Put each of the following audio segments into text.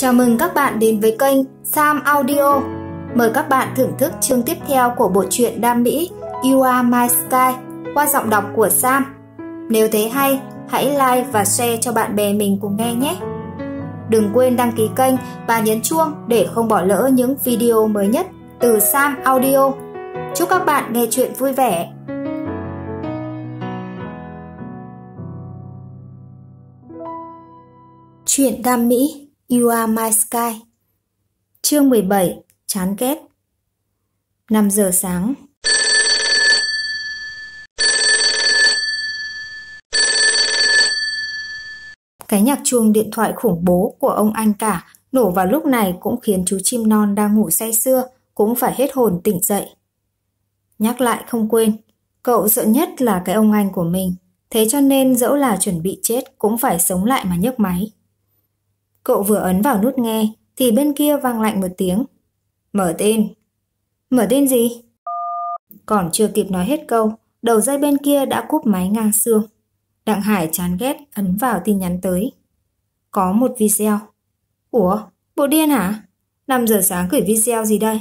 Chào mừng các bạn đến với kênh Sam Audio. Mời các bạn thưởng thức chương tiếp theo của bộ truyện đam mỹ You Are My Sky qua giọng đọc của Sam. Nếu thấy hay, hãy like và share cho bạn bè mình cùng nghe nhé. Đừng quên đăng ký kênh và nhấn chuông để không bỏ lỡ những video mới nhất từ Sam Audio. Chúc các bạn nghe chuyện vui vẻ. Chuyện đam mỹ You Are My Sky Chương 17 Chán ghét 5 giờ sáng Cái nhạc chuông điện thoại khủng bố của ông anh cả nổ vào lúc này cũng khiến chú chim non đang ngủ say sưa cũng phải hết hồn tỉnh dậy. Nhắc lại không quên, cậu sợ nhất là cái ông anh của mình, thế cho nên dẫu là chuẩn bị chết cũng phải sống lại mà nhấc máy. Cậu vừa ấn vào nút nghe thì bên kia vang lạnh một tiếng. Mở tên. Mở tên gì? Còn chưa kịp nói hết câu, đầu dây bên kia đã cúp máy ngang xương. Đặng Hải chán ghét ấn vào tin nhắn tới. Có một video. Ủa, bộ điên hả? 5 giờ sáng gửi video gì đây?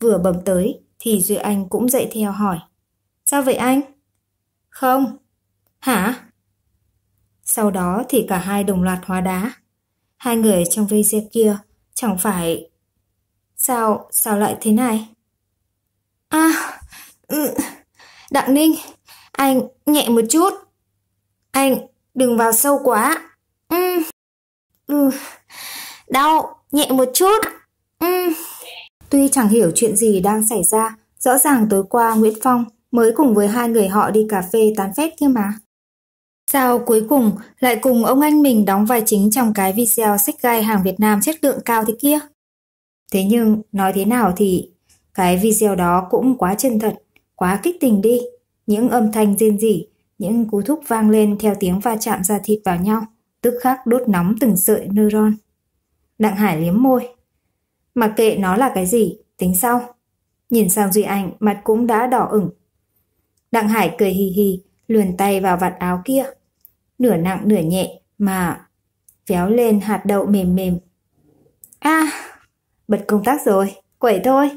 Vừa bấm tới thì Duy Anh cũng dậy theo hỏi. Sao vậy anh? Không. Hả? Sau đó thì cả hai đồng loạt hóa đá. Hai người trong video kia chẳng phải... Sao, sao lại thế này? À, ừ, Đặng Ninh, anh nhẹ một chút. Anh đừng vào sâu quá. Ừ. Ừ. Đau, nhẹ một chút. Ừ. Tuy chẳng hiểu chuyện gì đang xảy ra, rõ ràng tối qua Nguyễn Phong mới cùng với hai người họ đi cà phê tán phét kia mà. Sao cuối cùng lại cùng ông anh mình đóng vai chính trong cái video sách gai hàng Việt Nam chất lượng cao thế kia? Thế nhưng nói thế nào thì cái video đó cũng quá chân thật, quá kích tình đi. Những âm thanh rên rỉ, những cú thúc vang lên theo tiếng va chạm da thịt vào nhau, tức khắc đốt nóng từng sợi neuron. Đặng Hải liếm môi. mà kệ nó là cái gì, tính sau. Nhìn sang Duy Anh, mặt cũng đã đỏ ửng. Đặng Hải cười hì hì, luồn tay vào vạt áo kia, nửa nặng nửa nhẹ mà véo lên hạt đậu mềm mềm. a à, bật công tắc rồi, quẩy thôi.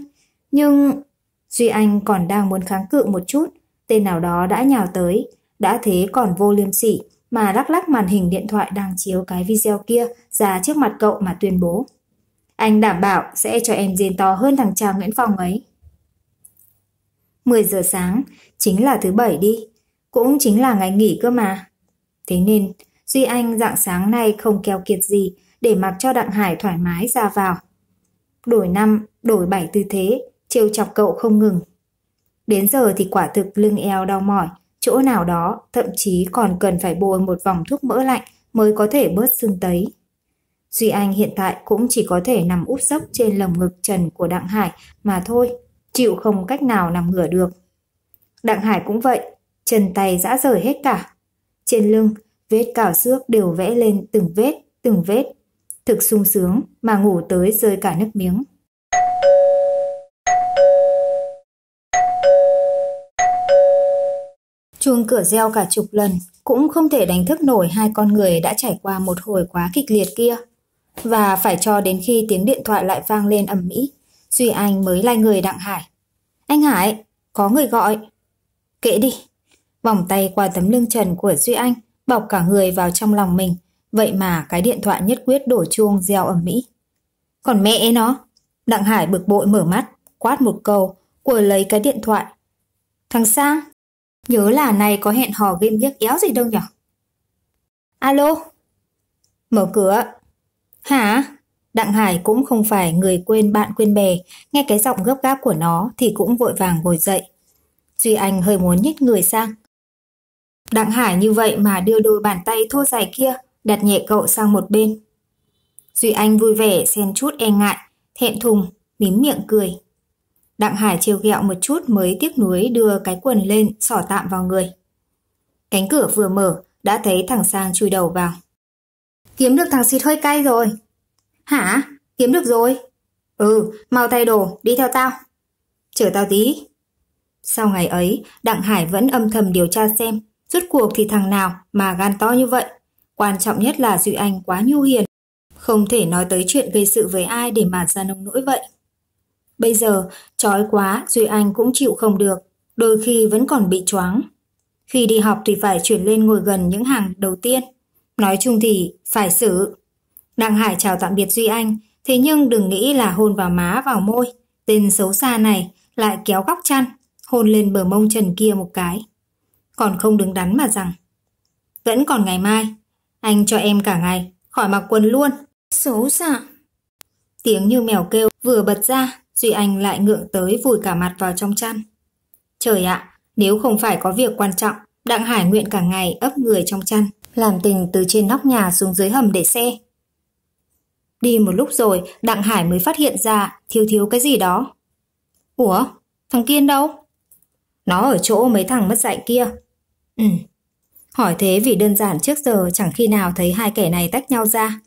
Nhưng Duy Anh còn đang muốn kháng cự một chút, tên nào đó đã nhào tới, đã thế còn vô liêm sỉ mà lắc lắc màn hình điện thoại đang chiếu cái video kia ra trước mặt cậu mà tuyên bố. Anh đảm bảo sẽ cho em dên to hơn thằng cha Nguyễn Phong ấy. 10 giờ sáng, chính là thứ bảy đi, cũng chính là ngày nghỉ cơ mà. Thế nên, Duy Anh dạng sáng nay không keo kiệt gì để mặc cho Đặng Hải thoải mái ra vào. Đổi năm, đổi bảy tư thế, trêu chọc cậu không ngừng. Đến giờ thì quả thực lưng eo đau mỏi, chỗ nào đó thậm chí còn cần phải bôi một vòng thuốc mỡ lạnh mới có thể bớt sưng tấy. Duy Anh hiện tại cũng chỉ có thể nằm úp sấp trên lồng ngực trần của Đặng Hải mà thôi, chịu không cách nào nằm ngửa được. Đặng Hải cũng vậy, chân tay dã rời hết cả, trên lưng, vết cào xước đều vẽ lên từng vết, từng vết. Thực sung sướng mà ngủ tới rơi cả nước miếng. Chuông cửa reo cả chục lần cũng không thể đánh thức nổi hai con người đã trải qua một hồi quá kịch liệt kia. Và phải cho đến khi tiếng điện thoại lại vang lên ầm ĩ, Duy Anh mới lai người đặng Hải. Anh Hải, có người gọi. Kệ đi, vòng tay qua tấm lưng trần của Duy Anh, bọc cả người vào trong lòng mình. Vậy mà cái điện thoại nhất quyết đổ chuông gieo ầm mỹ. Còn mẹ nó, Đặng Hải bực bội mở mắt, quát một câu, cuồi lấy cái điện thoại. Thằng Sang, nhớ là này có hẹn hò game liếc éo gì đâu nhở? Alo? Mở cửa. Hả? Đặng Hải cũng không phải người quên bạn quên bè, nghe cái giọng gấp gáp của nó thì cũng vội vàng ngồi dậy. Duy Anh hơi muốn nhích người sang, Đặng Hải như vậy mà đưa đôi bàn tay thô dài kia đặt nhẹ cậu sang một bên. Duy Anh vui vẻ xen chút e ngại, thẹn thùng, mím miệng cười. Đặng Hải chiều ghẹo một chút mới tiếc nuối đưa cái quần lên xỏ tạm vào người. Cánh cửa vừa mở, đã thấy thằng Sang chui đầu vào. Kiếm được thằng xịt hơi cay rồi. Hả? Kiếm được rồi? Ừ, mau thay đồ, đi theo tao. Chờ tao tí. Sau ngày ấy, Đặng Hải vẫn âm thầm điều tra xem Rốt cuộc thì thằng nào mà gan to như vậy? Quan trọng nhất là Duy Anh quá nhu hiền, không thể nói tới chuyện gây sự với ai để mà ra nông nỗi vậy. Bây giờ, trói quá Duy Anh cũng chịu không được, đôi khi vẫn còn bị choáng. Khi đi học thì phải chuyển lên ngồi gần những hàng đầu tiên. Nói chung thì phải xử. Đặng Hải chào tạm biệt Duy Anh, thế nhưng đừng nghĩ là hôn vào má vào môi. Tên xấu xa này lại kéo góc chăn, hôn lên bờ mông trần kia một cái còn không đứng đắn mà rằng Vẫn còn ngày mai, anh cho em cả ngày, khỏi mặc quần luôn. Xấu xạ. Tiếng như mèo kêu vừa bật ra, Duy Anh lại ngượng tới vùi cả mặt vào trong chăn. Trời ạ, nếu không phải có việc quan trọng, Đặng Hải nguyện cả ngày ấp người trong chăn, làm tình từ trên nóc nhà xuống dưới hầm để xe. Đi một lúc rồi, Đặng Hải mới phát hiện ra thiếu thiếu cái gì đó. Ủa, thằng Kiên đâu? Nó ở chỗ mấy thằng mất dạy kia, Ừ. Hỏi thế vì đơn giản trước giờ chẳng khi nào thấy hai kẻ này tách nhau ra.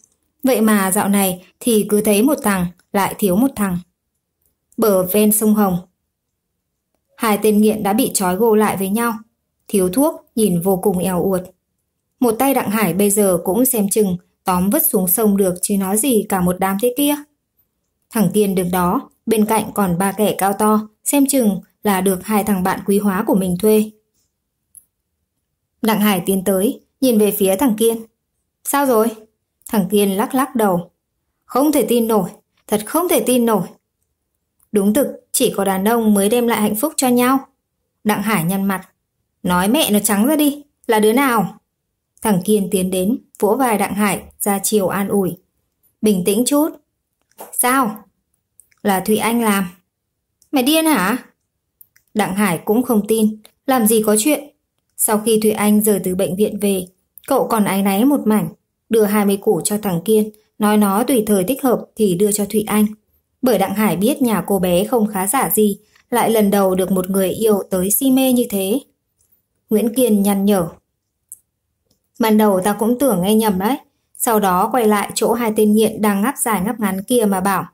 Vậy mà dạo này thì cứ thấy một thằng, lại thiếu một thằng. Bờ ven sông Hồng. Hai tên nghiện đã bị trói gô lại với nhau. Thiếu thuốc, nhìn vô cùng eo uột. Một tay Đặng Hải bây giờ cũng xem chừng tóm vứt xuống sông được chứ nói gì cả một đám thế kia. Thằng Kiên được đó, bên cạnh còn ba kẻ cao to, xem chừng là được hai thằng bạn quý hóa của mình thuê Đặng Hải tiến tới, nhìn về phía thằng Kiên. Sao rồi? Thằng Kiên lắc lắc đầu. Không thể tin nổi, thật không thể tin nổi. Đúng thực, chỉ có đàn ông mới đem lại hạnh phúc cho nhau. Đặng Hải nhăn mặt. Nói mẹ nó trắng ra đi, là đứa nào? Thằng Kiên tiến đến, vỗ vai Đặng Hải, ra chiều an ủi. Bình tĩnh chút. Sao? Là Thụy Anh làm. Mày điên hả? Đặng Hải cũng không tin, làm gì có chuyện sau khi Thụy Anh rời từ bệnh viện về, cậu còn ái náy một mảnh, đưa 20 củ cho thằng Kiên, nói nó tùy thời thích hợp thì đưa cho Thụy Anh. Bởi Đặng Hải biết nhà cô bé không khá giả gì, lại lần đầu được một người yêu tới si mê như thế. Nguyễn Kiên nhăn nhở. Ban đầu ta cũng tưởng nghe nhầm đấy, sau đó quay lại chỗ hai tên nghiện đang ngáp dài ngáp ngắn kia mà bảo.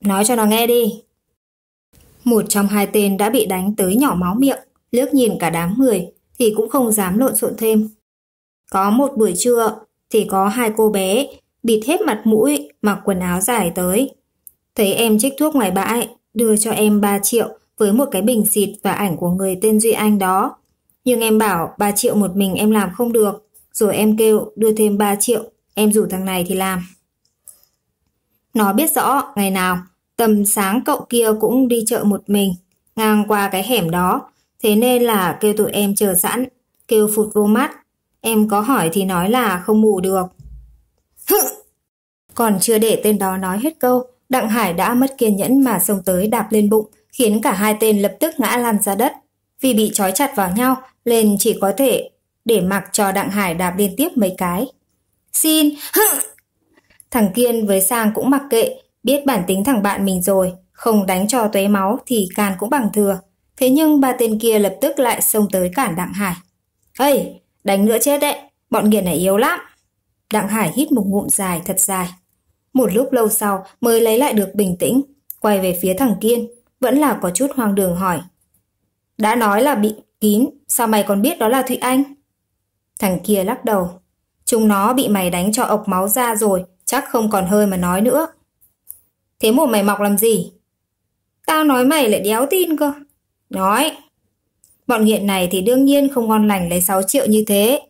Nói cho nó nghe đi. Một trong hai tên đã bị đánh tới nhỏ máu miệng, liếc nhìn cả đám người, thì cũng không dám lộn xộn thêm. Có một buổi trưa thì có hai cô bé bịt hết mặt mũi mặc quần áo dài tới. Thấy em trích thuốc ngoài bãi, đưa cho em 3 triệu với một cái bình xịt và ảnh của người tên Duy Anh đó. Nhưng em bảo 3 triệu một mình em làm không được, rồi em kêu đưa thêm 3 triệu, em rủ thằng này thì làm. Nó biết rõ ngày nào, tầm sáng cậu kia cũng đi chợ một mình, ngang qua cái hẻm đó Thế nên là kêu tụi em chờ sẵn, kêu phụt vô mắt. Em có hỏi thì nói là không ngủ được. Còn chưa để tên đó nói hết câu, Đặng Hải đã mất kiên nhẫn mà xông tới đạp lên bụng, khiến cả hai tên lập tức ngã lăn ra đất. Vì bị trói chặt vào nhau, lên chỉ có thể để mặc cho Đặng Hải đạp liên tiếp mấy cái. Xin! Thằng Kiên với Sang cũng mặc kệ, biết bản tính thằng bạn mình rồi, không đánh cho tuế máu thì can cũng bằng thừa. Thế nhưng ba tên kia lập tức lại xông tới cản Đặng Hải. Ây, đánh nữa chết đấy, bọn nghiện này yếu lắm. Đặng Hải hít một ngụm dài thật dài. Một lúc lâu sau mới lấy lại được bình tĩnh, quay về phía thằng Kiên, vẫn là có chút hoang đường hỏi. Đã nói là bị kín, sao mày còn biết đó là Thụy Anh? Thằng kia lắc đầu. Chúng nó bị mày đánh cho ọc máu ra rồi, chắc không còn hơi mà nói nữa. Thế mồm mày mọc làm gì? Tao nói mày lại đéo tin cơ nói. Bọn nghiện này thì đương nhiên không ngon lành lấy 6 triệu như thế.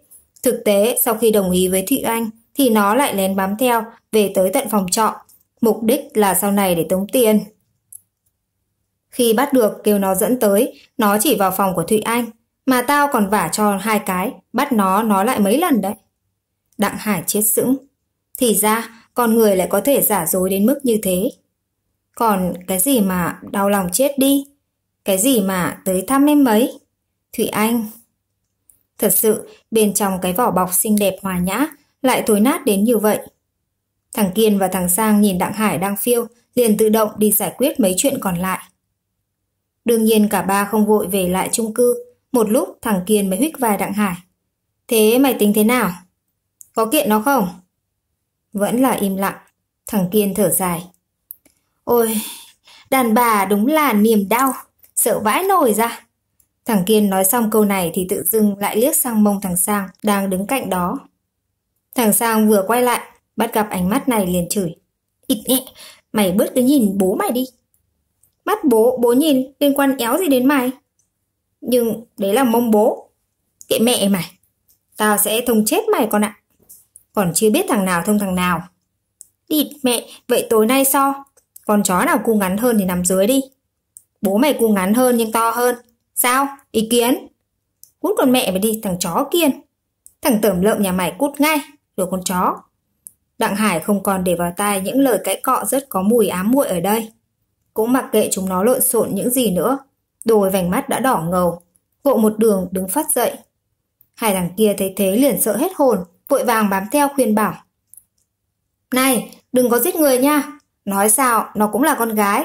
Thực tế, sau khi đồng ý với Thụy Anh, thì nó lại lén bám theo, về tới tận phòng trọ. Mục đích là sau này để tống tiền. Khi bắt được kêu nó dẫn tới, nó chỉ vào phòng của Thụy Anh. Mà tao còn vả cho hai cái, bắt nó nó lại mấy lần đấy. Đặng Hải chết sững. Thì ra, con người lại có thể giả dối đến mức như thế. Còn cái gì mà đau lòng chết đi, cái gì mà tới thăm em mấy? Thủy Anh. Thật sự, bên trong cái vỏ bọc xinh đẹp hòa nhã lại thối nát đến như vậy. Thằng Kiên và thằng Sang nhìn Đặng Hải đang phiêu, liền tự động đi giải quyết mấy chuyện còn lại. Đương nhiên cả ba không vội về lại chung cư, một lúc thằng Kiên mới huých vai Đặng Hải. Thế mày tính thế nào? Có kiện nó không? Vẫn là im lặng, thằng Kiên thở dài. Ôi, đàn bà đúng là niềm đau sợ vãi nổi ra. Thằng Kiên nói xong câu này thì tự dưng lại liếc sang mông thằng Sang đang đứng cạnh đó. Thằng Sang vừa quay lại, bắt gặp ánh mắt này liền chửi. Ít nhẹ, mày bớt cứ nhìn bố mày đi. Mắt bố, bố nhìn, liên quan éo gì đến mày? Nhưng đấy là mông bố. Kệ mẹ mày, tao sẽ thông chết mày con ạ. Còn chưa biết thằng nào thông thằng nào. ít mẹ, vậy tối nay so, con chó nào cu ngắn hơn thì nằm dưới đi. Bố mày cu ngắn hơn nhưng to hơn. Sao? Ý kiến? Cút con mẹ mày đi, thằng chó kiên. Thằng tởm lợm nhà mày cút ngay, rồi con chó. Đặng Hải không còn để vào tai những lời cãi cọ rất có mùi ám muội ở đây. Cũng mặc kệ chúng nó lộn xộn những gì nữa. Đồi vành mắt đã đỏ ngầu, vội một đường đứng phát dậy. Hai thằng kia thấy thế liền sợ hết hồn, vội vàng bám theo khuyên bảo. Này, đừng có giết người nha, nói sao nó cũng là con gái,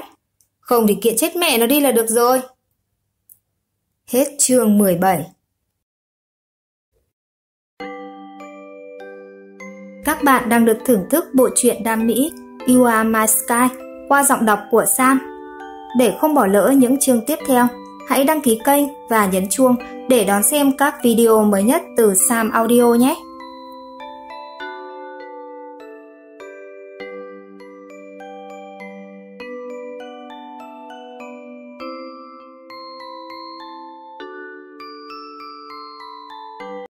không thì kiện chết mẹ nó đi là được rồi. Hết chương 17 Các bạn đang được thưởng thức bộ truyện đam mỹ You Are My Sky qua giọng đọc của Sam. Để không bỏ lỡ những chương tiếp theo, hãy đăng ký kênh và nhấn chuông để đón xem các video mới nhất từ Sam Audio nhé.